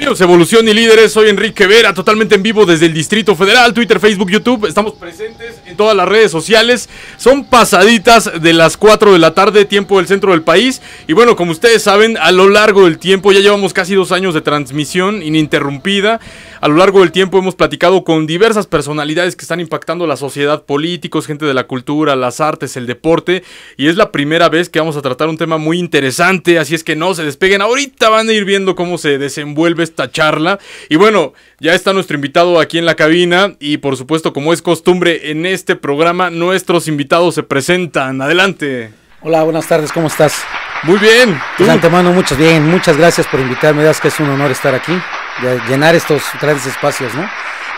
Evolución y Líderes, soy Enrique Vera, totalmente en vivo desde el Distrito Federal, Twitter, Facebook, YouTube, estamos presentes todas las redes sociales. Son pasaditas de las 4 de la tarde, tiempo del centro del país. Y bueno, como ustedes saben, a lo largo del tiempo, ya llevamos casi dos años de transmisión ininterrumpida. A lo largo del tiempo hemos platicado con diversas personalidades que están impactando la sociedad, políticos, gente de la cultura, las artes, el deporte. Y es la primera vez que vamos a tratar un tema muy interesante, así es que no se despeguen. Ahorita van a ir viendo cómo se desenvuelve esta charla. Y bueno, ya está nuestro invitado aquí en la cabina y por supuesto, como es costumbre en este este programa nuestros invitados se presentan. Adelante. Hola, buenas tardes, ¿cómo estás? Muy bien. Pues ¿tú? De antemano, muchas bien, muchas gracias por invitarme. Es que es un honor estar aquí, y llenar estos grandes espacios, ¿no?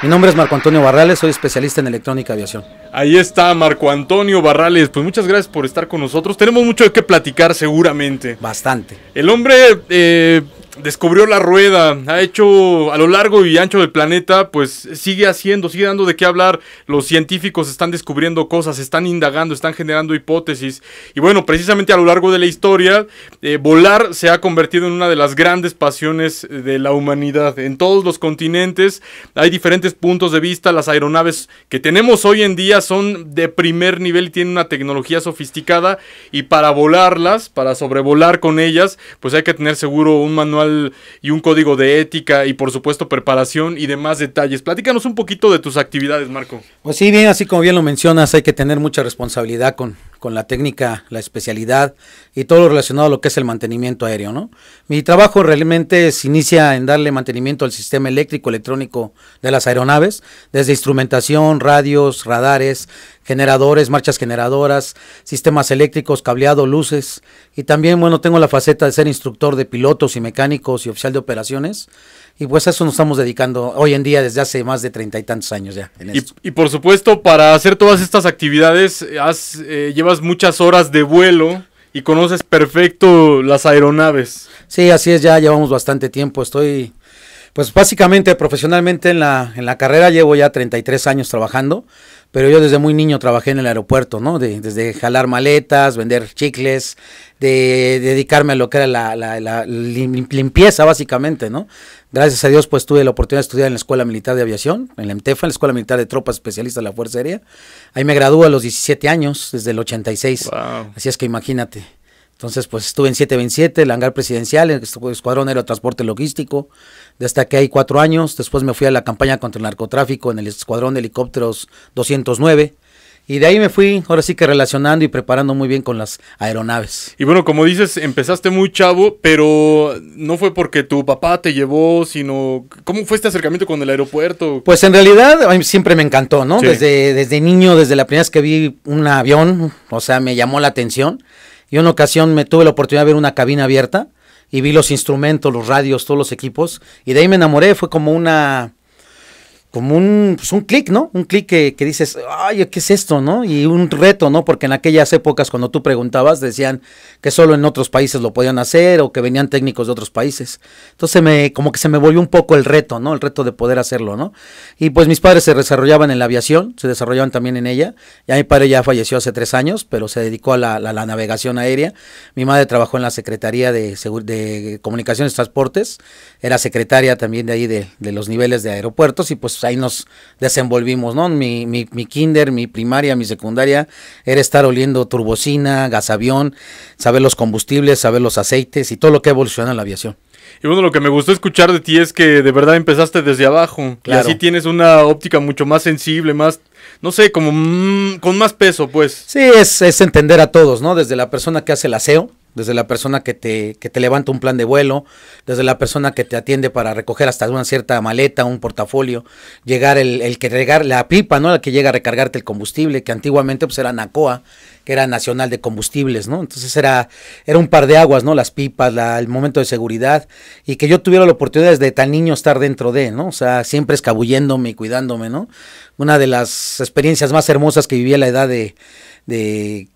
Mi nombre es Marco Antonio Barrales, soy especialista en electrónica aviación. Ahí está Marco Antonio Barrales, pues muchas gracias por estar con nosotros. Tenemos mucho de qué platicar seguramente. Bastante. El hombre eh, descubrió la rueda, ha hecho a lo largo y ancho del planeta, pues sigue haciendo, sigue dando de qué hablar. Los científicos están descubriendo cosas, están indagando, están generando hipótesis. Y bueno, precisamente a lo largo de la historia, eh, volar se ha convertido en una de las grandes pasiones eh, de la humanidad. En todos los continentes hay diferentes puntos de vista. Las aeronaves que tenemos hoy en día son de primer nivel tienen una tecnología sofisticada. Y para volarlas, para sobrevolar con ellas, pues hay que tener seguro un manual y un código de ética y por supuesto preparación y demás detalles. Platícanos un poquito de tus actividades, Marco. Pues sí, bien, así como bien lo mencionas, hay que tener mucha responsabilidad con con la técnica, la especialidad y todo lo relacionado a lo que es el mantenimiento aéreo, ¿no? Mi trabajo realmente se inicia en darle mantenimiento al sistema eléctrico electrónico de las aeronaves, desde instrumentación, radios, radares, generadores, marchas generadoras, sistemas eléctricos, cableado, luces y también, bueno, tengo la faceta de ser instructor de pilotos y mecánicos y oficial de operaciones y pues a eso nos estamos dedicando hoy en día desde hace más de treinta y tantos años ya. y, por supuesto, para hacer todas estas actividades, eh, has eh, llevado muchas horas de vuelo y conoces perfecto las aeronaves. Sí, así es, ya llevamos bastante tiempo. Estoy, pues básicamente profesionalmente en la, en la carrera llevo ya 33 años trabajando, pero yo desde muy niño trabajé en el aeropuerto, ¿no? desde jalar maletas, vender chicles, de dedicarme a lo que era la, la limpieza básicamente, ¿no? Gracias a Dios, pues tuve la oportunidad de estudiar en la Escuela Militar de Aviación, en la MTEFA, en la Escuela Militar de Tropas Especialistas de la Fuerza Aérea. Ahí me gradué a los 17 años, desde el 86. Así es que imagínate. Entonces, pues estuve en 727, el hangar presidencial, el Escuadrón Aerotransporte Logístico. hasta que hay cuatro años. Después me fui a la campaña contra el narcotráfico en el Escuadrón de Helicópteros 209. Y de ahí me fui, ahora sí que relacionando y preparando muy bien con las aeronaves. Y bueno, como dices, empezaste muy chavo, pero no fue porque tu papá te llevó, sino ¿cómo fue este acercamiento con el aeropuerto? Pues en realidad siempre me encantó, ¿no? Desde, desde niño, desde la primera vez que vi un avión, o sea, me llamó la atención. Y una ocasión me tuve la oportunidad de ver una cabina abierta y vi los instrumentos, los radios, todos los equipos. Y de ahí me enamoré, fue como una como un, pues un clic, ¿no? Un clic que, dices, ay, ¿qué es esto, no? Y un reto, ¿no? Porque en aquellas épocas cuando tú preguntabas decían que solo en otros países lo podían hacer o que venían técnicos de otros países. Entonces me, como que se me volvió un poco el reto, ¿no? El reto de poder hacerlo, ¿no? Y pues mis padres se desarrollaban en la aviación, se desarrollaban también en ella. Ya mi padre ya falleció hace tres años, pero se dedicó a la, la, navegación aérea. Mi madre trabajó en la Secretaría de, de Comunicaciones y Transportes, era secretaria también de ahí de, de los niveles de aeropuertos y pues pues, ahí nos desenvolvimos, ¿no? Mi, mi, mi kinder, mi primaria, mi secundaria, era estar oliendo turbocina, gasavión, saber los combustibles, saber los aceites y todo lo que evoluciona en la aviación. Y bueno, lo que me gustó escuchar de ti es que de verdad empezaste desde abajo. Claro. Y así tienes una óptica mucho más sensible, más, no sé, como mm, con más peso, pues. Sí, es entender a todos, ¿no? Desde la persona que hace el aseo, desde la persona que te, que te levanta un plan de vuelo, desde la persona que te atiende para recoger hasta una cierta maleta, un portafolio, llegar el, que regar, la pipa, ¿no? La que llega a recargarte el combustible, que antiguamente pues era NACOA, que era Nacional de Combustibles, ¿no? Entonces era, era un par de aguas, ¿no? Las pipas, el momento de seguridad, y que yo tuviera la oportunidad desde tan niño estar dentro de, ¿no? O sea, siempre escabulléndome y cuidándome, ¿no? Una de las experiencias más hermosas que viví a la edad de, de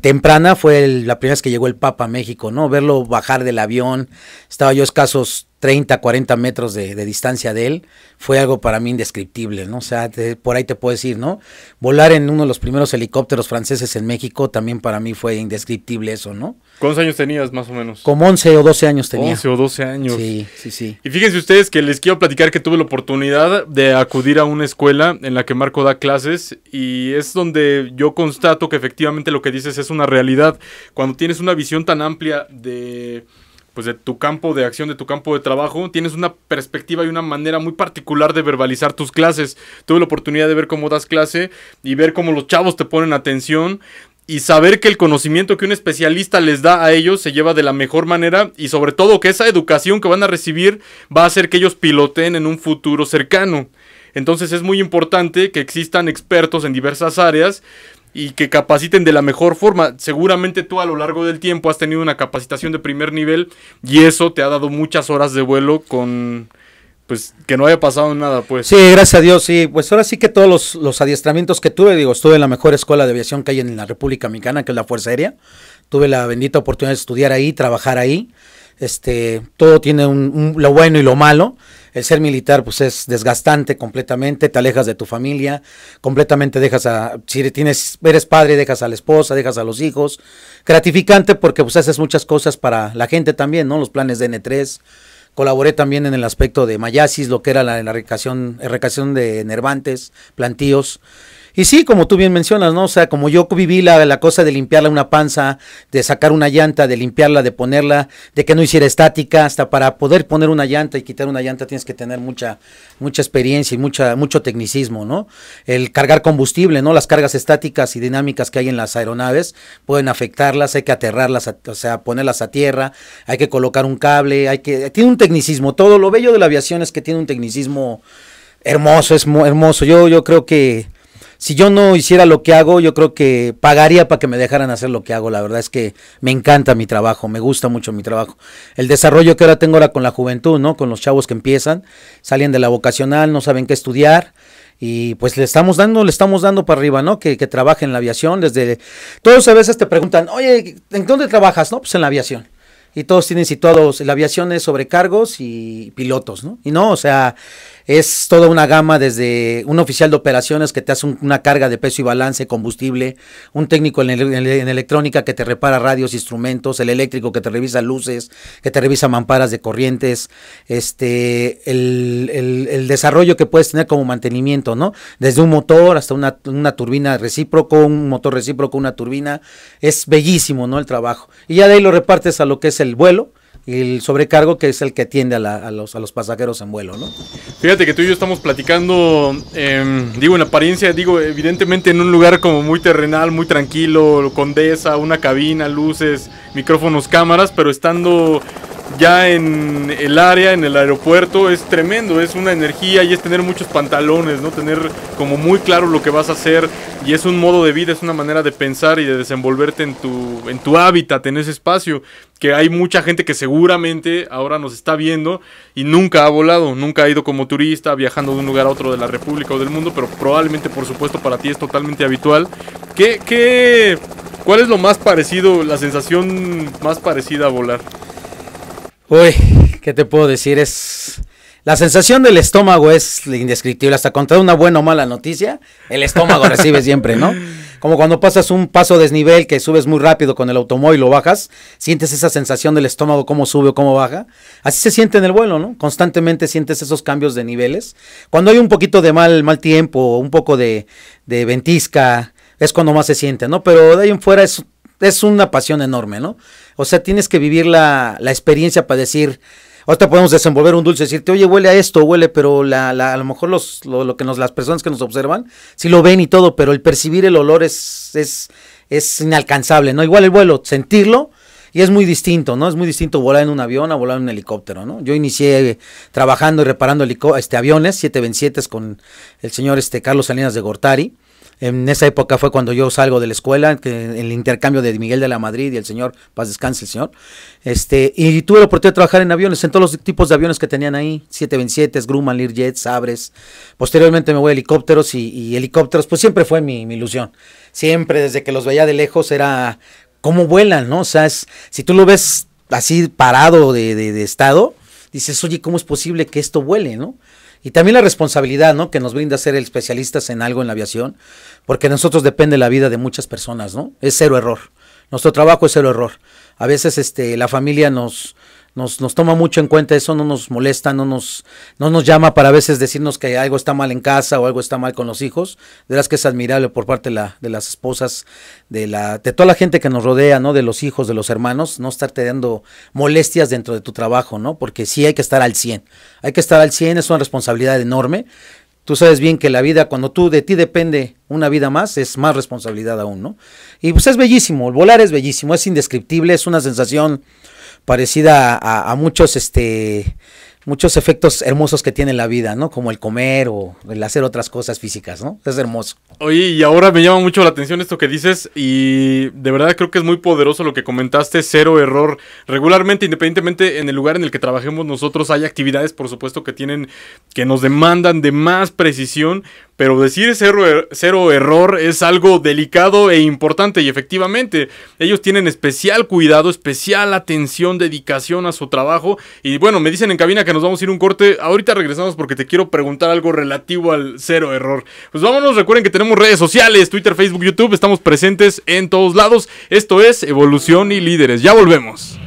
temprana fue la primera vez que llegó el Papa a México, ¿no? Verlo bajar del avión, estaba yo escasos 30, 40 metros de, distancia de él, fue algo para mí indescriptible, ¿no? O sea, por ahí te puedo decir, ¿no? Volar en uno de los primeros helicópteros franceses en México también para mí fue indescriptible eso, ¿no? ¿Cuántos años tenías más o menos? Como 11 o 12 años tenía. 11 o 12 años. Sí, sí, sí. Y fíjense ustedes que les quiero platicar que tuve la oportunidad de acudir a una escuela en la que Marco da clases y es donde yo constato que efectivamente lo que dices es una realidad. Cuando tienes una visión tan amplia de pues de tu campo de acción, de tu campo de trabajo, tienes una perspectiva y una manera muy particular de verbalizar tus clases. Tuve la oportunidad de ver cómo das clase y ver cómo los chavos te ponen atención y saber que el conocimiento que un especialista les da a ellos se lleva de la mejor manera y sobre todo que esa educación que van a recibir va a hacer que ellos piloten en un futuro cercano. Entonces es muy importante que existan expertos en diversas áreas y que capaciten de la mejor forma. Seguramente tú a lo largo del tiempo has tenido una capacitación de primer nivel y eso te ha dado muchas horas de vuelo con pues que no haya pasado nada, pues. Sí, gracias a Dios, sí. Pues ahora sí que todos los, adiestramientos que tuve, digo, estuve en la mejor escuela de aviación que hay en la República Mexicana, que es la Fuerza Aérea. Tuve la bendita oportunidad de estudiar ahí, trabajar ahí este, todo tiene lo bueno y lo malo. El ser militar pues es desgastante completamente, te alejas de tu familia, completamente dejas a, si tienes, eres padre, dejas a la esposa, dejas a los hijos. Gratificante porque pues haces muchas cosas para la gente también, ¿no? Los planes de N3. Colaboré también en el aspecto de Mayasis, lo que era la recación de nervantes, plantíos. Y sí, como tú bien mencionas, ¿no? O sea, como yo viví la, la cosa de limpiarla una panza, de sacar una llanta, de limpiarla, de ponerla, de que no hiciera estática, hasta para poder poner una llanta y quitar una llanta tienes que tener mucha, mucha experiencia y mucha, mucho tecnicismo, ¿no? El cargar combustible, ¿no? Las cargas estáticas y dinámicas que hay en las aeronaves pueden afectarlas, hay que aterrarlas, o sea, ponerlas a tierra, hay que colocar un cable, hay que... Tiene un tecnicismo, todo lo bello de la aviación es que tiene un tecnicismo hermoso, es hermoso. Yo, yo creo que si yo no hiciera lo que hago, yo creo que pagaría para que me dejaran hacer lo que hago. La verdad es que me encanta mi trabajo, me gusta mucho mi trabajo. El desarrollo que ahora tengo ahora con la juventud, ¿no? Con los chavos que empiezan, salen de la vocacional, no saben qué estudiar y pues le estamos dando, le estamos dando para arriba, ¿no? Que, que trabaje en la aviación desde... Todos a veces te preguntan, oye, ¿en dónde trabajas? No, pues en la aviación. Y todos tienen situados, la aviación es sobrecargos y pilotos, ¿no? Y no, o sea, es toda una gama desde un oficial de operaciones que te hace una carga de peso y balance, combustible, un técnico en, electrónica que te repara radios, instrumentos, el eléctrico que te revisa luces, que te revisa mamparas de corrientes, este, el, desarrollo que puedes tener como mantenimiento, ¿no? Desde un motor hasta una, una turbina recíproco, un motor recíproco, una turbina, es bellísimo, ¿no? El trabajo. Y ya de ahí lo repartes a lo que es el vuelo el sobrecargo que es el que atiende a, los, a los pasajeros en vuelo, ¿no? Fíjate que tú y yo estamos platicando, em, digo, en apariencia, digo, evidentemente en un lugar como muy terrenal, muy tranquilo, condesa, una cabina, luces, micrófonos, cámaras, pero estando ya en el área, en el aeropuerto, es tremendo, es una energía y es tener muchos pantalones, ¿no? Tener como muy claro lo que vas a hacer y es un modo de vida, es una manera de pensar y de desenvolverte en tu, en tu hábitat, en ese espacio, que hay mucha gente que seguramente ahora nos está viendo y nunca ha volado, nunca ha ido como turista, viajando de un lugar a otro de la República o del mundo, pero probablemente, por supuesto, para ti es totalmente habitual. ¿Qué, qué, cuál es lo más parecido, la sensación más parecida a volar? Uy, ¿qué te puedo decir? Es. La sensación del estómago es indescriptible. Hasta contra una buena o mala noticia, el estómago recibe siempre, ¿no? Como cuando pasas un paso desnivel que subes muy rápido con el automóvil lo bajas, sientes esa sensación del estómago, cómo sube o cómo baja. Así se siente en el vuelo, ¿no? Constantemente sientes esos cambios de niveles. Cuando hay un poquito de mal, mal tiempo, un poco de, de ventisca, es cuando más se siente, ¿no? Pero de ahí en fuera es es una pasión enorme, ¿no? O sea, tienes que vivir la, la experiencia para decir, ahorita podemos desenvolver un dulce, decirte, oye, huele a esto, huele, pero la, la, a lo mejor los, lo, lo, que nos, las personas que nos observan, si lo ven y todo, pero el percibir el olor es, es, es inalcanzable, ¿no? Igual el vuelo, sentirlo, y es muy distinto, ¿no? Es muy distinto volar en un avión a volar en un helicóptero, ¿no? Yo inicié eh, trabajando y reparando este, aviones, 727 con el señor este, Carlos Salinas de Gortari. En esa época fue cuando yo salgo de la escuela, que el intercambio de Miguel de la Madrid y el señor, paz descanse el señor. Este, y tuve la oportunidad de trabajar en aviones, en todos los tipos de aviones que tenían ahí, 727, Grumman, Learjet, Sabres. Posteriormente me voy a helicópteros y, helicópteros, pues siempre fue mi, ilusión. Siempre, desde que los veía de lejos, era cómo vuelan, ¿no? O sea, si tú lo ves así parado de, de, estado, dices, oye, ¿cómo es posible que esto vuele, no? y también la responsabilidad ¿no? que nos brinda ser especialistas en algo en la aviación, porque de nosotros depende la vida de muchas personas, ¿no? Es cero error. Nuestro trabajo es cero error. A veces este, la familia nos, nos, toma mucho en cuenta, eso no nos molesta, no nos, no nos llama para a veces decirnos que algo está mal en casa o algo está mal con los hijos. De las que es admirable por parte de, la, de las esposas, de, la, de toda la gente que nos rodea, ¿no? De los hijos, de los hermanos, no estarte dando molestias dentro de tu trabajo, ¿no? Porque sí hay que estar al 100. Hay que estar al 100, es una responsabilidad enorme. Tú sabes bien que la vida, cuando tú de ti depende una vida más, es más responsabilidad aún, ¿no? Y pues es bellísimo, el volar es bellísimo, es indescriptible, es una sensación parecida a, muchos, este, muchos efectos hermosos que tiene la vida, ¿no? Como el comer o el hacer otras cosas físicas, ¿no? Es hermoso. Oye, y ahora me llama mucho la atención esto que dices y de verdad creo que es muy poderoso lo que comentaste, cero error. Regularmente, independientemente en el lugar en el que trabajemos nosotros, hay actividades, por supuesto, que tienen, que nos demandan de más precisión, pero decir cero, er, cero error es algo delicado e importante y efectivamente ellos tienen especial cuidado, especial atención, dedicación a su trabajo y bueno, me dicen en cabina que nos vamos a ir un corte, ahorita regresamos porque te quiero preguntar algo relativo al cero error. Pues vámonos, recuerden que tenemos redes sociales, Twitter, Facebook, YouTube, estamos presentes en todos lados. Esto es Evolución y Líderes. Ya volvemos.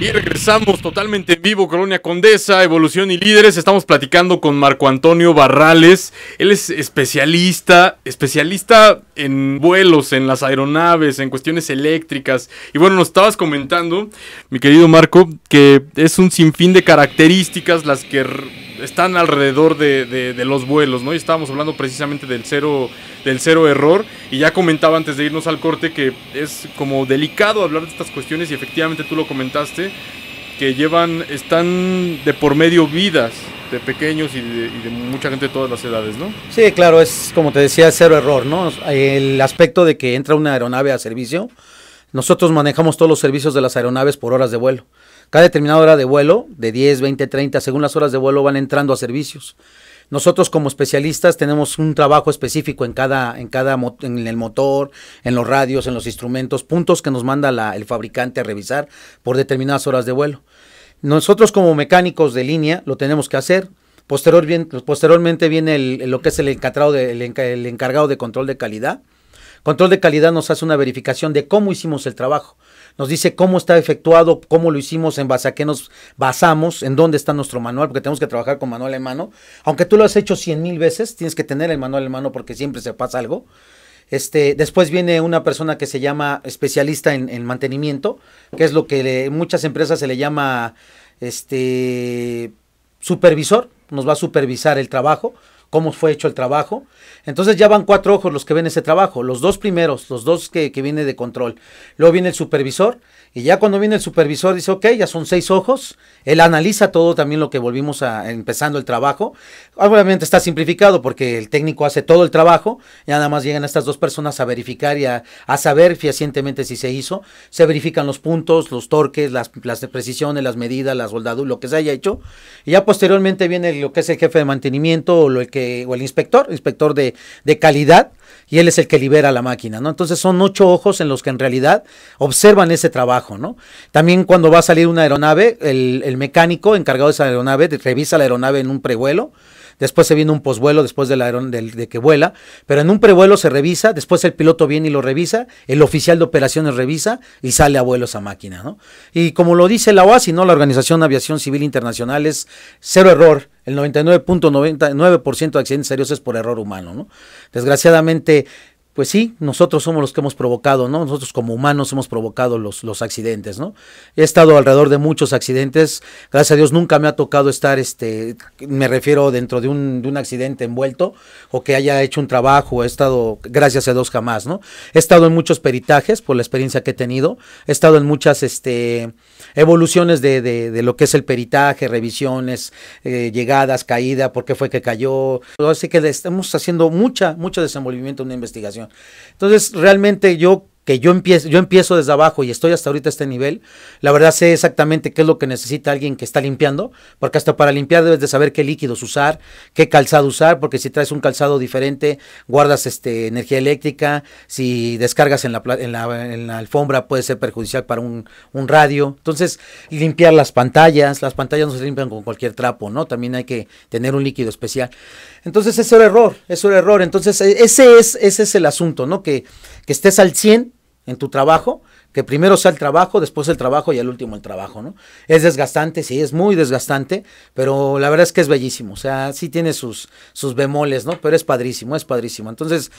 Y regresamos totalmente en vivo, Colonia Condesa, Evolución y Líderes. Estamos platicando con Marco Antonio Barrales. Él es especialista, especialista en vuelos, en las aeronaves, en cuestiones eléctricas. Y bueno, nos estabas comentando, mi querido Marco, que es un sinfín de características las que están alrededor de, los vuelos, ¿no? Y estábamos hablando precisamente del cero, del cero error. Y ya comentaba antes de irnos al corte que es como delicado hablar de estas cuestiones y efectivamente tú lo comentaste, que llevan, están de por medio vidas de pequeños y de, y de mucha gente de todas las edades, ¿no? Sí, claro, es como te decía, cero error, ¿no? El aspecto de que entra una aeronave a servicio. Nosotros manejamos todos los servicios de las aeronaves por horas de vuelo. Cada determinada hora de vuelo, de 10, 20, 30, según las horas de vuelo, van entrando a servicios. Nosotros como especialistas tenemos un trabajo específico en cada, en cada, en el motor, en los radios, en los instrumentos, puntos que nos manda el fabricante a revisar por determinadas horas de vuelo. Nosotros como mecánicos de línea lo tenemos que hacer. posteriormente viene lo que es el, el encargado de control de calidad. Control de calidad nos hace una verificación de cómo hicimos el trabajo nos dice cómo está efectuado, cómo lo hicimos, en base a qué nos basamos, en dónde está nuestro manual, porque tenemos que trabajar con manual en mano. Aunque tú lo has hecho cien mil veces, tienes que tener el manual en mano porque siempre se pasa algo. Este, después viene una persona que se llama especialista en, mantenimiento, que es lo que muchas empresas se le llama este, supervisor, nos va a supervisar el trabajo cómo fue hecho el trabajo. Entonces ya van cuatro ojos los que ven ese trabajo, los dos primeros, los dos que, que viene de control. Luego viene el supervisor y ya cuando viene el supervisor dice, ok, ya son seis ojos, él analiza todo también lo que volvimos a empezando el trabajo. Obviamente está simplificado porque el técnico hace todo el trabajo, y nada más llegan estas dos personas a verificar y a, saber fehacientemente si se hizo. Se verifican los puntos, los torques, las, las precisiones, las medidas, las soldaduras, lo que se haya hecho. Y ya posteriormente viene lo que es el jefe de mantenimiento o lo que o el inspector, inspector de, de calidad, y él es el que libera la máquina, ¿no? Entonces son ocho ojos en los que en realidad observan ese trabajo, ¿no? También cuando va a salir una aeronave, el, mecánico encargado de esa aeronave revisa la aeronave en un prevuelo después se viene un posvuelo después del aeron de que vuela, pero en un prevuelo se revisa, después el piloto viene y lo revisa, el oficial de operaciones revisa y sale a vuelo esa máquina, ¿no? Y como lo dice la OASI, ¿no? La Organización de Aviación Civil Internacional es cero error, el 99.99% de accidentes serios es por error humano, ¿no? Desgraciadamente pues sí, nosotros somos los que hemos provocado, ¿no? Nosotros como humanos hemos provocado los, los accidentes, ¿no? He estado alrededor de muchos accidentes, gracias a Dios nunca me ha tocado estar, este, me refiero dentro de un, de un accidente envuelto o que haya hecho un trabajo, he estado, gracias a Dios jamás, ¿no? He estado en muchos peritajes por la experiencia que he tenido, he estado en muchas, este, evoluciones de, de, lo que es el peritaje, revisiones, eh, llegadas, caída, por qué fue que cayó, así que estamos haciendo mucha, mucho desenvolvimiento, en una investigación. Entonces, realmente yo que yo empiezo, yo empiezo desde abajo y estoy hasta ahorita a este nivel, la verdad sé exactamente qué es lo que necesita alguien que está limpiando, porque hasta para limpiar debes de saber qué líquidos usar, qué calzado usar, porque si traes un calzado diferente, guardas este, energía eléctrica, si descargas en la, alfombra puede ser perjudicial para un, un, radio. Entonces, limpiar las pantallas, las pantallas no se limpian con cualquier trapo, ¿no? También hay que tener un líquido especial. Entonces ese era error, es un error. Entonces e, ese es, ese es el asunto, ¿no? Que, que estés al 100 en tu trabajo, que primero sea el trabajo, después el trabajo y al último el trabajo, ¿no? Es desgastante, sí, es muy desgastante, pero la verdad es que es bellísimo, o sea, sí tiene sus, sus bemoles, ¿no? Pero es padrísimo, es padrísimo. Entonces,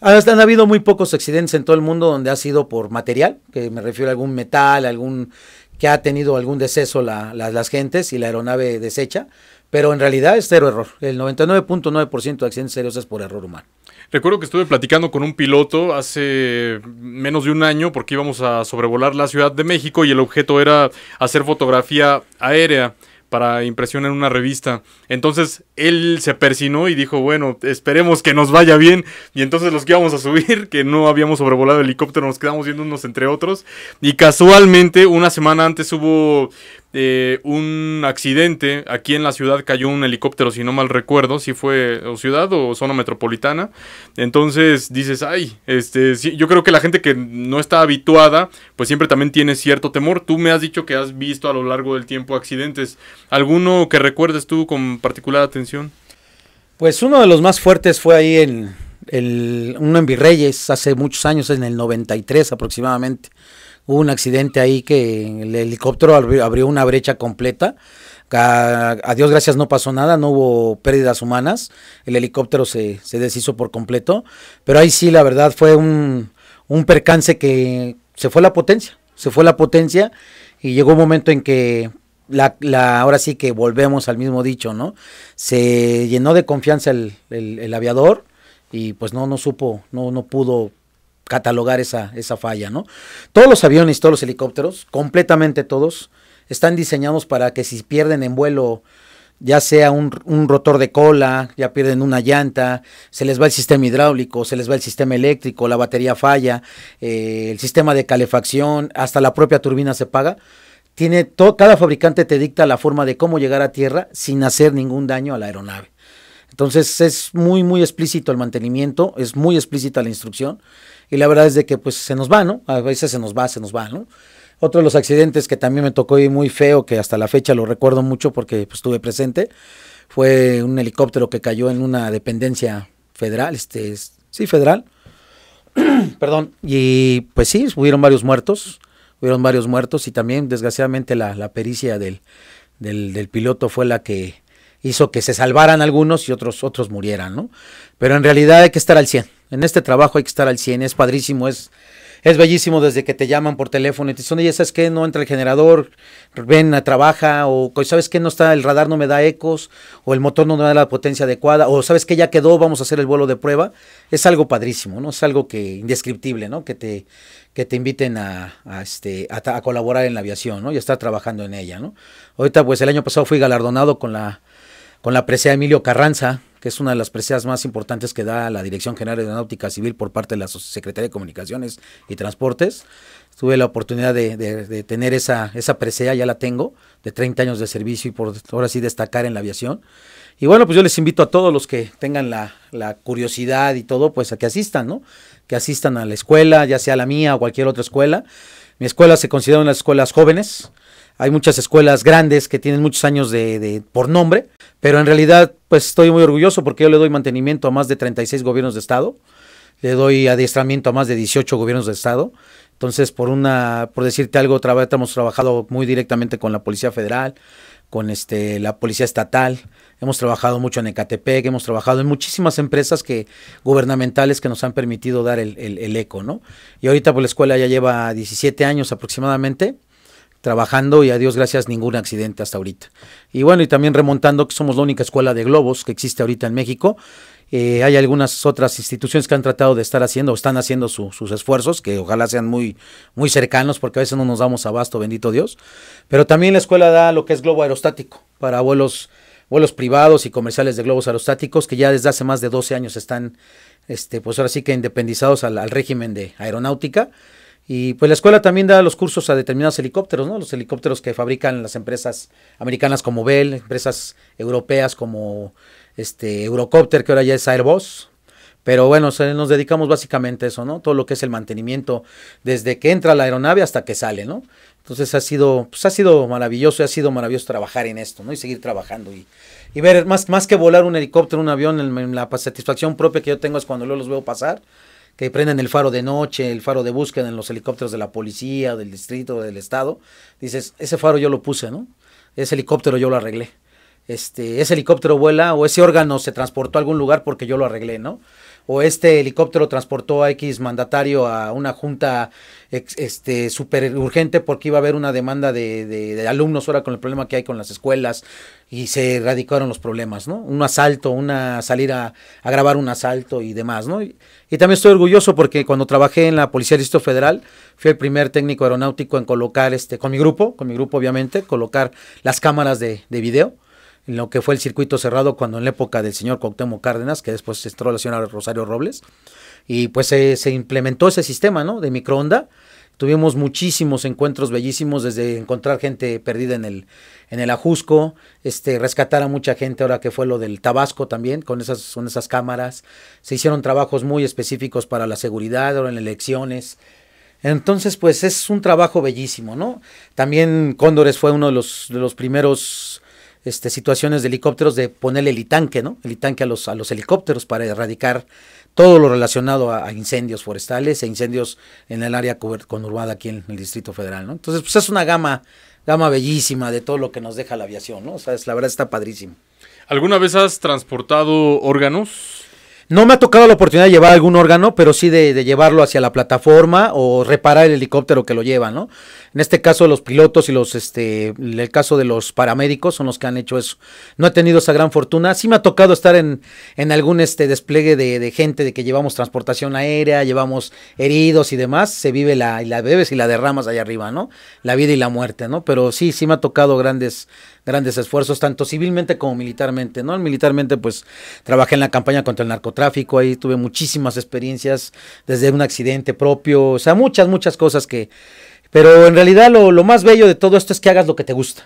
han habido muy pocos accidentes en todo el mundo donde ha sido por material, que me refiero a algún metal, algún que ha tenido algún deceso las gentes y la aeronave desecha, pero en realidad es cero error. El 99.9% de accidentes serios es por error humano. Recuerdo que estuve platicando con un piloto hace menos de un año porque íbamos a sobrevolar la Ciudad de México y el objeto era hacer fotografía aérea para impresión en una revista. Entonces él se persinó y dijo, bueno, esperemos que nos vaya bien. Y entonces los que íbamos a subir, que no habíamos sobrevolado el helicóptero, nos quedamos viendo unos entre otros. Y casualmente una semana antes hubo eh, un accidente. Aquí en la ciudad cayó un helicóptero, si no mal recuerdo, si fue ciudad o zona metropolitana. Entonces dices, ay, este, yo creo que la gente que no está habituada, pues siempre también tiene cierto temor. Tú me has dicho que has visto a lo largo del tiempo accidentes. ¿Alguno que recuerdes tú con particular atención? Pues uno de los más fuertes fue ahí en, el, uno en Virreyes hace muchos años, en el 93 aproximadamente. Hubo un accidente ahí que el helicóptero abrió una brecha completa. A, Dios gracias no pasó nada, no hubo pérdidas humanas, el helicóptero se, se deshizo por completo, pero ahí sí la verdad fue un, un, percance que se fue la potencia, se fue la potencia y llegó un momento en que la, ahora sí que volvemos al mismo dicho, ¿no? Se llenó de confianza el, aviador y pues no, no supo, no, no pudo catalogar esa, esa falla, ¿no? Todos los aviones, todos los helicópteros, completamente todos, están diseñados para que si pierden en vuelo, ya sea un, rotor de cola, ya pierden una llanta, se les va el sistema hidráulico, se les va el sistema eléctrico, la batería falla, eh, el sistema de calefacción, hasta la propia turbina se paga. Tiene cada fabricante te dicta la forma de cómo llegar a tierra sin hacer ningún daño a la aeronave. Entonces es muy, muy explícito el mantenimiento, es muy explícita la instrucción y la verdad es de que pues se nos va, ¿no? A veces se nos va, se nos va, ¿no? Otro de los accidentes que también me tocó y muy feo, que hasta la fecha lo recuerdo mucho porque pues, estuve presente, fue un helicóptero que cayó en una dependencia federal, este, sí, federal, perdón, y pues sí, hubieron varios muertos, hubieron varios muertos y también desgraciadamente la, pericia del, del, piloto fue la que hizo que se salvaran algunos y otros, otros murieran, ¿no? Pero en realidad hay que estar al 100 en este trabajo hay que estar al 100, es padrísimo, es, es bellísimo desde que te llaman por teléfono y te dicen, oye, ¿sabes qué? No entra el generador, ven, a trabaja, o ¿sabes qué? No está, el radar no me da ecos, o el motor no me da la potencia adecuada, o ¿sabes qué? Ya quedó, vamos a hacer el vuelo de prueba. Es algo padrísimo, ¿no? Es algo que indescriptible, ¿no? Que te, que te inviten a, este, a, colaborar en la aviación, ¿no? Y a estar trabajando en ella, ¿no? Ahorita, pues el año pasado fui galardonado con la con la presea Emilio Carranza, que es una de las preseas más importantes que da la Dirección General de Aeronáutica Civil por parte de la Secretaría de Comunicaciones y Transportes. Tuve la oportunidad de, tener esa, esa presea, ya la tengo, de 30 años de servicio y por ahora sí destacar en la aviación. Y bueno, pues yo les invito a todos los que tengan la, la, curiosidad y todo, pues a que asistan, ¿no? Que asistan a la escuela, ya sea la mía o cualquier otra escuela. Mi escuela se considera una de las escuelas jóvenes. Hay muchas escuelas grandes que tienen muchos años de, por nombre, pero en realidad pues estoy muy orgulloso porque yo le doy mantenimiento a más de 36 gobiernos de Estado, le doy adiestramiento a más de 18 gobiernos de Estado. Entonces, por una, por decirte algo, vez hemos trabajado muy directamente con la Policía Federal, con este, la Policía Estatal, hemos trabajado mucho en Ecatepec, hemos trabajado en muchísimas empresas que, gubernamentales que nos han permitido dar el, eco, ¿no? Y ahorita por pues, la escuela ya lleva 17 años aproximadamente, trabajando y a Dios gracias ningún accidente hasta ahorita. Y bueno, y también remontando que somos la única escuela de globos que existe ahorita en México. Eh, hay algunas otras instituciones que han tratado de estar haciendo o están haciendo sus esfuerzos, que ojalá sean muy, muy cercanos, porque a veces no nos damos abasto, bendito Dios. Pero también la escuela da lo que es globo aerostático para vuelos, vuelos privados y comerciales de globos aerostáticos, que ya desde hace más de 12 años están, este, pues ahora sí que independizados al régimen de aeronáutica y pues la escuela también da los cursos a determinados helicópteros, ¿no? Los helicópteros que fabrican las empresas americanas como Bell, empresas europeas como este Eurocopter, que ahora ya es Airbus. Pero bueno, nos dedicamos básicamente a eso, ¿no? Todo lo que es el mantenimiento desde que entra la aeronave hasta que sale, ¿no? Entonces ha sido, pues ha sido maravilloso, ha sido maravilloso trabajar en esto, ¿no? Y seguir trabajando y, ver, más, más que volar un helicóptero, un avión, la satisfacción propia que yo tengo es cuando yo los veo pasar que prenden el faro de noche, el faro de búsqueda en los helicópteros de la policía, del distrito, del estado, dices, ese faro yo lo puse, ¿no? Ese helicóptero yo lo arreglé. Este, ese helicóptero vuela o ese órgano se transportó a algún lugar porque yo lo arreglé, ¿no? o este helicóptero transportó a X mandatario a una junta este, súper urgente porque iba a haber una demanda de, alumnos ahora con el problema que hay con las escuelas y se erradicaron los problemas, ¿no? Un asalto, una salir a, grabar un asalto y demás, ¿no? Y, también estoy orgulloso porque cuando trabajé en la Policía del Distrito Federal, fui el primer técnico aeronáutico en colocar, este, con mi grupo, con mi grupo obviamente, colocar las cámaras de, de video en lo que fue el circuito cerrado cuando en la época del señor Cuauhtémoc Cárdenas, que después se entró la señora Rosario Robles, y pues se, implementó ese sistema, ¿no? De microonda. Tuvimos muchísimos encuentros bellísimos, desde encontrar gente perdida en el, en el Ajusco, este, rescatar a mucha gente ahora que fue lo del Tabasco también, con esas, con esas cámaras. Se hicieron trabajos muy específicos para la seguridad, ahora en elecciones. Entonces, pues es un trabajo bellísimo, ¿no? También Cóndores fue uno de los, de los primeros este, situaciones de helicópteros de ponerle el tanque, ¿no? El tanque a los, a los helicópteros para erradicar todo lo relacionado a, incendios forestales e incendios en el área conurbada aquí en el Distrito Federal, ¿no? Entonces, pues es una gama, gama bellísima de todo lo que nos deja la aviación, ¿no? O sea, es, la verdad está padrísimo. ¿Alguna vez has transportado órganos? No me ha tocado la oportunidad de llevar algún órgano, pero sí de, llevarlo hacia la plataforma o reparar el helicóptero que lo lleva, ¿no? En este caso los pilotos y los, este, el caso de los paramédicos son los que han hecho eso. No he tenido esa gran fortuna. Sí me ha tocado estar en, en algún este, despliegue de, gente de que llevamos transportación aérea, llevamos heridos y demás. Se vive la, y la bebes y la derramas allá arriba, ¿no? La vida y la muerte, ¿no? Pero sí, sí me ha tocado grandes, grandes esfuerzos, tanto civilmente como militarmente, ¿no? Militarmente, pues, trabajé en la campaña contra el narcotráfico ahí tuve muchísimas experiencias, desde un accidente propio, o sea, muchas, muchas cosas que... Pero en realidad lo, lo más bello de todo esto es que hagas lo que te gusta.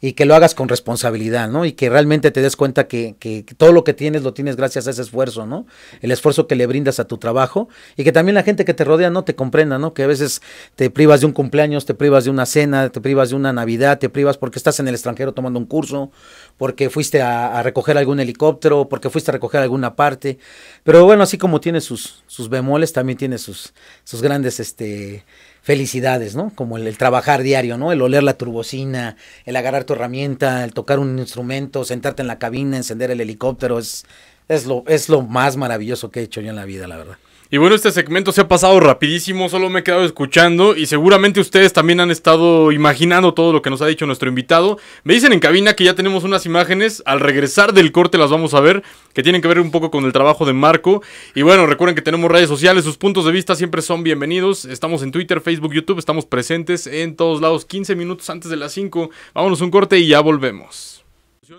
Y que lo hagas con responsabilidad, ¿no? Y que realmente te des cuenta que, todo lo que tienes lo tienes gracias a ese esfuerzo, ¿no? El esfuerzo que le brindas a tu trabajo y que también la gente que te rodea no te comprenda, ¿no? Que a veces te privas de un cumpleaños, te privas de una cena, te privas de una Navidad, te privas porque estás en el extranjero tomando un curso, porque fuiste a, recoger algún helicóptero, porque fuiste a recoger alguna parte. Pero bueno, así como tiene sus, sus bemoles, también tiene sus, sus grandes, este, felicidades, ¿no? Como el, trabajar diario, ¿no? El oler la turbocina, el agarrar tu herramienta, el tocar un instrumento, sentarte en la cabina, encender el helicóptero, es, es, lo, es lo más maravilloso que he hecho yo en la vida, la verdad. Y bueno, este segmento se ha pasado rapidísimo, solo me he quedado escuchando y seguramente ustedes también han estado imaginando todo lo que nos ha dicho nuestro invitado. Me dicen en cabina que ya tenemos unas imágenes, al regresar del corte las vamos a ver, que tienen que ver un poco con el trabajo de Marco. Y bueno, recuerden que tenemos redes sociales, sus puntos de vista siempre son bienvenidos. Estamos en Twitter, Facebook, YouTube, estamos presentes en todos lados 15 minutos antes de las 5. Vámonos un corte y ya volvemos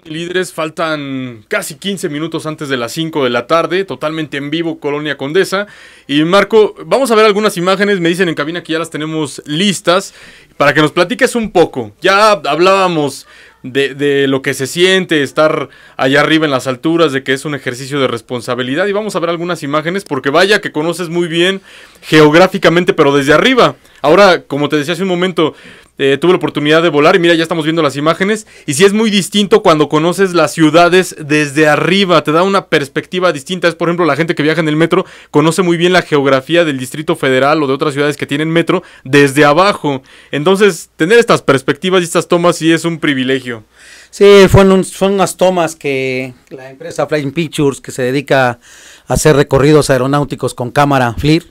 líderes, faltan casi 15 minutos antes de las 5 de la tarde, totalmente en vivo, Colonia Condesa. Y Marco, vamos a ver algunas imágenes, me dicen en cabina que ya las tenemos listas, para que nos platiques un poco. Ya hablábamos de, de lo que se siente estar allá arriba en las alturas, de que es un ejercicio de responsabilidad, y vamos a ver algunas imágenes, porque vaya que conoces muy bien geográficamente, pero desde arriba. Ahora, como te decía hace un momento, eh, tuve la oportunidad de volar y mira, ya estamos viendo las imágenes. Y sí es muy distinto cuando conoces las ciudades desde arriba, te da una perspectiva distinta. Es, por ejemplo, la gente que viaja en el metro conoce muy bien la geografía del Distrito Federal o de otras ciudades que tienen metro desde abajo. Entonces, tener estas perspectivas y estas tomas sí es un privilegio. Sí, fueron son unas tomas que la empresa Flying Pictures, que se dedica a hacer recorridos aeronáuticos con cámara FLIR,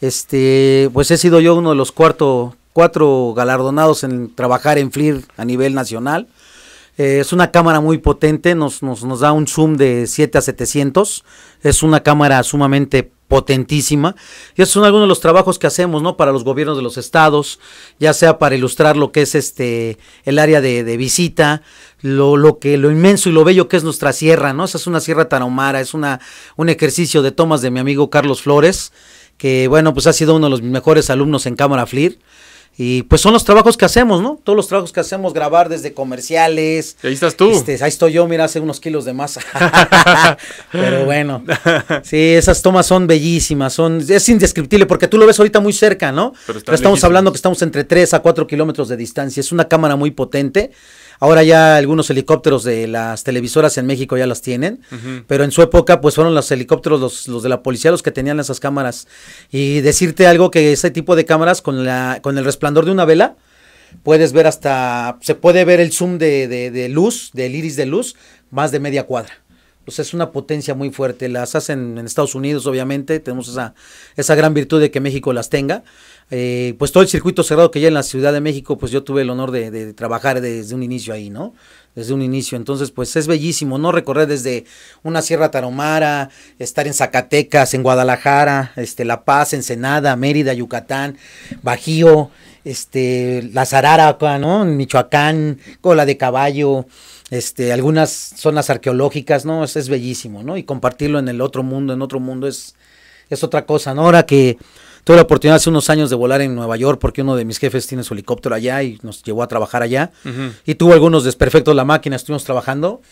este, pues he sido yo uno de los cuarto, cuatro galardonados en trabajar en FLIR a nivel nacional. Eh, es una cámara muy potente, nos, nos, da un zoom de 7 a 700. Es una cámara sumamente potentísima. Y esos son algunos de los trabajos que hacemos, Para los gobiernos de los estados, ya sea para ilustrar lo que es este el área de, visita, lo, lo, que, lo inmenso y lo bello que es nuestra sierra, ¿no? Esa es una sierra tarahumara, es una, un ejercicio de tomas de mi amigo Carlos Flores, que bueno, pues ha sido uno de los mejores alumnos en Cámara FLIR. Y pues son los trabajos que hacemos, ¿no? Todos los trabajos que hacemos, grabar desde comerciales. ahí estás tú. Este, ahí estoy yo, mira, hace unos kilos de masa, Pero bueno. Sí, esas tomas son bellísimas, son, es indescriptible, porque tú lo ves ahorita muy cerca, ¿no? Pero, estamos hablando que estamos entre 3 a 4 kilómetros de distancia. Es una cámara muy potente. Ahora ya algunos helicópteros de las televisoras en México ya las tienen, pero en su época pues fueron los helicópteros, los, de la policía, los que tenían esas cámaras. Y decirte algo que ese tipo de cámaras con, la, con el resplandor de una vela, puedes ver hasta, se puede ver el zoom de luz, del iris de luz, más de media cuadra pues es una potencia muy fuerte. Las hacen en Estados Unidos, obviamente, tenemos esa, esa gran virtud de que México las tenga. Eh, pues todo el circuito cerrado que hay en la Ciudad de México, pues yo tuve el honor de, trabajar desde un inicio ahí, ¿no? Desde un inicio. Entonces, pues es bellísimo, ¿no? Recorrer desde una Sierra Taromara, estar en Zacatecas, en Guadalajara, este, La Paz, Ensenada, Mérida, Yucatán, Bajío, este, La Zarara, ¿no? Michoacán, Cola de Caballo, este, algunas zonas arqueológicas, ¿no? Es, bellísimo, ¿no? Y compartirlo en el otro mundo, en otro mundo es, es otra cosa, ¿no? Ahora que tuve la oportunidad hace unos años de volar en Nueva York porque uno de mis jefes tiene su helicóptero allá y nos llevó a trabajar allá y tuvo algunos desperfectos la máquina, estuvimos trabajando,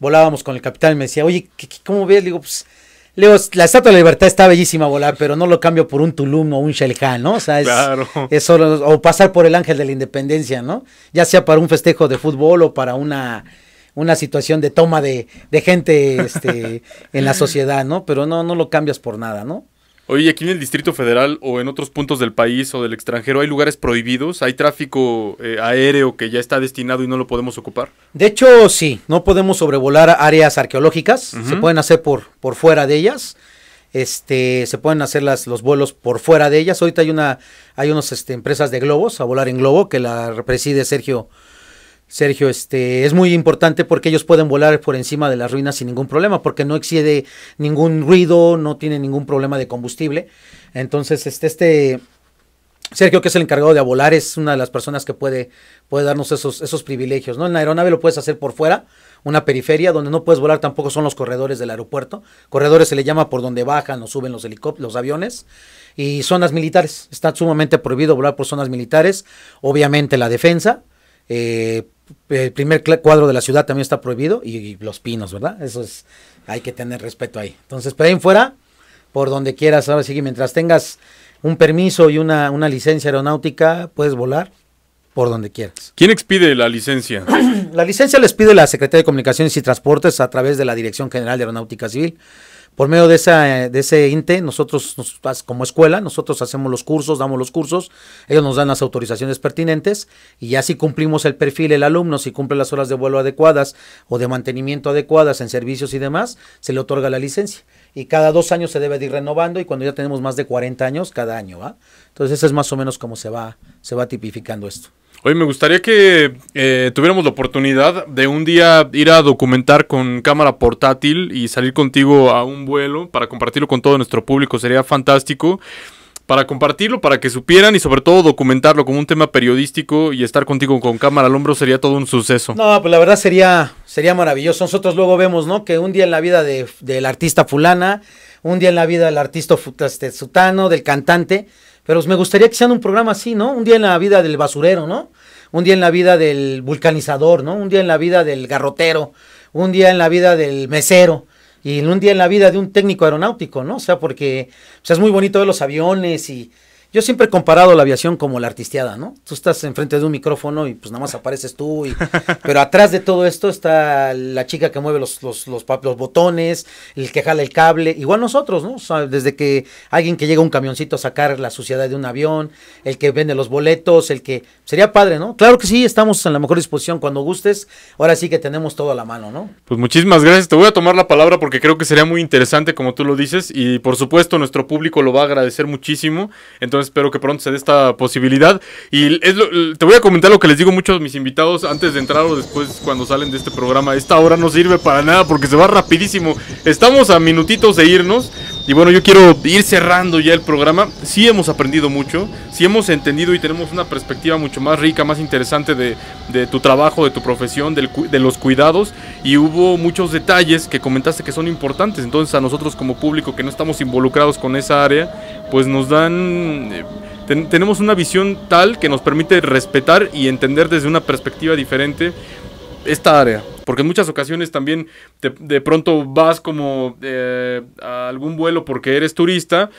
volábamos con el capitán y me decía, oye, ¿qué, cómo ves? Le digo, pues... Leo, la Estatua de la Libertad está bellísima volar, pero no lo cambio por un Tulum o un Shelhan, ¿no? O sea, es, o pasar por el Ángel de la Independencia, ¿no? Ya sea para un festejo de fútbol o para una una situación de toma de, gente este, en la sociedad, ¿no? Pero no, no lo cambias por nada, ¿no? Oye, aquí en el Distrito Federal o en otros puntos del país o del extranjero hay lugares prohibidos, hay tráfico eh, aéreo que ya está destinado y no lo podemos ocupar. De hecho, sí, no podemos sobrevolar áreas arqueológicas, se pueden hacer por, por fuera de ellas. Este, se pueden hacer las, los vuelos por fuera de ellas. Ahorita hay una, hay unas este, empresas de globos, a volar en globo, que la preside Sergio Sergio, este, es muy importante porque ellos pueden volar por encima de las ruinas sin ningún problema, porque no excede ningún ruido, no tiene ningún problema de combustible. Entonces, este, este Sergio, que es el encargado de volar, es una de las personas que puede, puede darnos esos, esos privilegios. ¿no? En la aeronave lo puedes hacer por fuera, una periferia, donde no puedes volar tampoco son los corredores del aeropuerto. Corredores se le llama por donde bajan o suben los helicópteros, los aviones. Y zonas militares. Está sumamente prohibido volar por zonas militares. Obviamente la defensa. Eh, eh, el primer cuadro de la ciudad también está prohibido y, los pinos, ¿verdad? Eso es, hay que tener respeto ahí. Entonces, pero ahí fuera, por donde quieras, ahora sí, mientras tengas un permiso y una, una licencia aeronáutica, puedes volar por donde quieras. ¿Quién expide la licencia? la licencia les pide la Secretaría de Comunicaciones y Transportes a través de la Dirección General de Aeronáutica Civil. Por medio de, esa, eh, de ese INTE, nosotros nos, como escuela, nosotros hacemos los cursos, damos los cursos, ellos nos dan las autorizaciones pertinentes y ya si cumplimos el perfil, el alumno, si cumple las horas de vuelo adecuadas o de mantenimiento adecuadas en servicios y demás, se le otorga la licencia. Y cada dos años se debe ir renovando y cuando ya tenemos más de 40 años, cada año. ¿va? Entonces, eso es más o menos como se va, se va tipificando esto. Oye, me gustaría que eh, tuviéramos la oportunidad de un día ir a documentar con cámara portátil y salir contigo a un vuelo para compartirlo con todo nuestro público. Sería fantástico para compartirlo, para que supieran y sobre todo documentarlo como un tema periodístico y estar contigo con cámara al hombro sería todo un suceso. No, pues la verdad sería, sería maravilloso. Nosotros luego vemos, ¿no? Que un día en la vida del artista fulana, un día en la vida del artista este, sutano, del cantante, pero me gustaría que sean un programa así, ¿no? Un día en la vida del basurero, ¿no? un día en la vida del vulcanizador, ¿no? Un día en la vida del garrotero, un día en la vida del mesero y un día en la vida de un técnico aeronáutico, ¿no? O sea, porque pues, es muy bonito ver los aviones y yo siempre he comparado la aviación como la artisteada, ¿no? Tú estás enfrente de un micrófono y pues nada más apareces tú, y, pero atrás de todo esto está la chica que mueve los, los, los, botones, el que jala el cable, igual nosotros, ¿no? O desde que alguien que llega un camioncito a sacar la suciedad de un avión, el que vende los boletos, el que... Sería padre, ¿no? Claro que sí, estamos en la mejor disposición cuando gustes, ahora sí que tenemos todo a la mano, ¿no? Pues muchísimas gracias, te voy a tomar la palabra porque creo que sería muy interesante como tú lo dices y por supuesto nuestro público lo va a agradecer muchísimo. Entonces, espero que pronto se dé esta posibilidad. Y te voy a comentar lo que les digo Muchos a mis invitados antes de entrar o después cuando salen de este programa. Esta hora no sirve para nada porque se va rapidísimo. Estamos a minutitos de irnos. Y bueno, yo quiero ir cerrando ya el programa. Sí hemos aprendido mucho, sí hemos entendido y tenemos una perspectiva mucho más rica, más interesante de, tu trabajo, de tu profesión, de los cuidados. Y hubo muchos detalles que comentaste que son importantes. Entonces a nosotros como público que no estamos involucrados con esa área, pues nos dan... Eh, tenemos una visión tal que nos permite respetar y entender desde una perspectiva diferente esta área? Porque en muchas ocasiones también de pronto vas como eh, a algún vuelo porque eres turista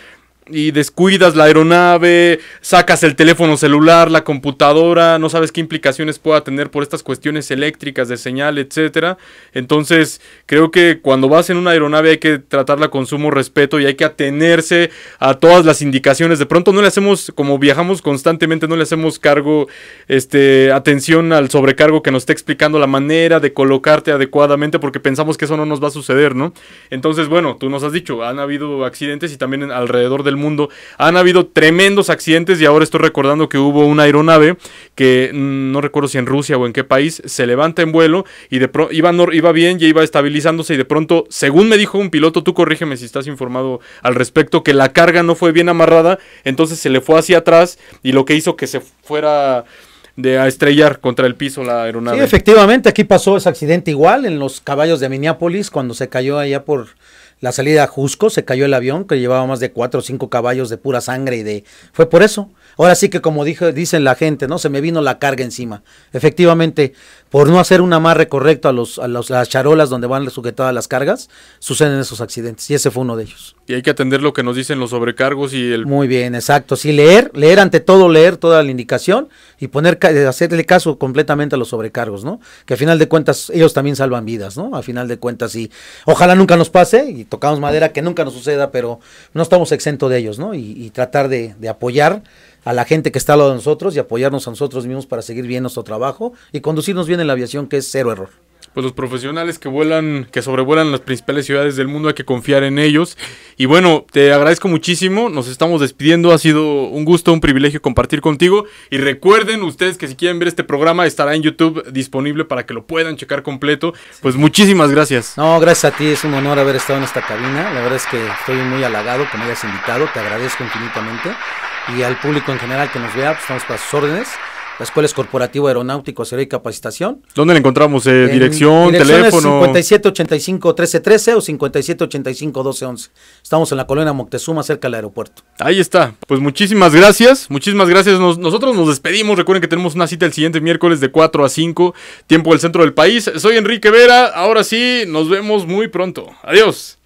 y descuidas la aeronave, sacas el teléfono celular, la computadora, no sabes qué implicaciones pueda tener por estas cuestiones eléctricas de señal, etcétera. Entonces, creo que cuando vas en una aeronave hay que tratarla con sumo respeto y hay que atenerse a todas las indicaciones. De pronto no le hacemos, como viajamos constantemente, no le hacemos cargo, este, atención al sobrecargo que nos está explicando la manera de colocarte adecuadamente porque pensamos que eso no nos va a suceder, ¿no? Entonces, bueno, tú nos has dicho, han habido accidentes y también alrededor del mundo. Han habido tremendos accidentes y ahora estoy recordando que hubo una aeronave que mm, no recuerdo si en Rusia o en qué país se levanta en vuelo y de pronto iba, iba bien ya iba estabilizándose y de pronto, según me dijo un piloto, tú corrígeme si estás informado al respecto, que la carga no fue bien amarrada, entonces se le fue hacia atrás y lo que hizo que se fuera de a estrellar contra el piso la aeronave. Sí, efectivamente, aquí pasó ese accidente igual en los caballos de Minneapolis cuando se cayó allá por la salida a Jusco, se cayó el avión que llevaba más de cuatro o cinco caballos de pura sangre y de... Fue por eso. Ahora sí que como dicen la gente, ¿no? Se me vino la carga encima. Efectivamente, por no hacer un amarre correcto a, los, las charolas donde van sujetadas las cargas, suceden esos accidentes. Y ese fue uno de ellos. Y hay que atender lo que nos dicen los sobrecargos y el... Muy bien, exacto. Sí, leer, leer ante todo, leer toda la indicación y poner, eh, hacerle caso completamente a los sobrecargos, ¿no? Que a final de cuentas ellos también salvan vidas, ¿no? A final de cuentas y ojalá nunca nos pase y tocamos madera que nunca nos suceda, pero no estamos exentos de ellos, ¿no? Y, tratar de, de apoyar a la gente que está al lado de nosotros y apoyarnos a nosotros mismos para seguir bien nuestro trabajo y conducirnos bien en la aviación que es cero error. Pues los profesionales que vuelan, que sobrevuelan las principales ciudades del mundo, hay que confiar en ellos. Y bueno, te agradezco muchísimo, nos estamos despidiendo, ha sido un gusto, un privilegio compartir contigo. Y recuerden ustedes que si quieren ver este programa estará en YouTube disponible para que lo puedan checar completo. Pues muchísimas gracias. No, gracias a ti, es un honor haber estado en esta cabina. La verdad es que estoy muy halagado que me hayas invitado, te agradezco infinitamente. Y al público en general que nos vea, pues estamos para sus órdenes la Escuela es Corporativo Aeronáutico, Capacitación. ¿Dónde le encontramos? Eh? dirección, teléfono. 5785-1313 o 5785-1211. Estamos en la colonia Moctezuma, cerca del aeropuerto. Ahí está. Pues muchísimas gracias. Muchísimas gracias. nosotros nos despedimos. Recuerden que tenemos una cita el siguiente miércoles de 4 a 5, tiempo del centro del país. Soy Enrique Vera. Ahora sí, nos vemos muy pronto. Adiós.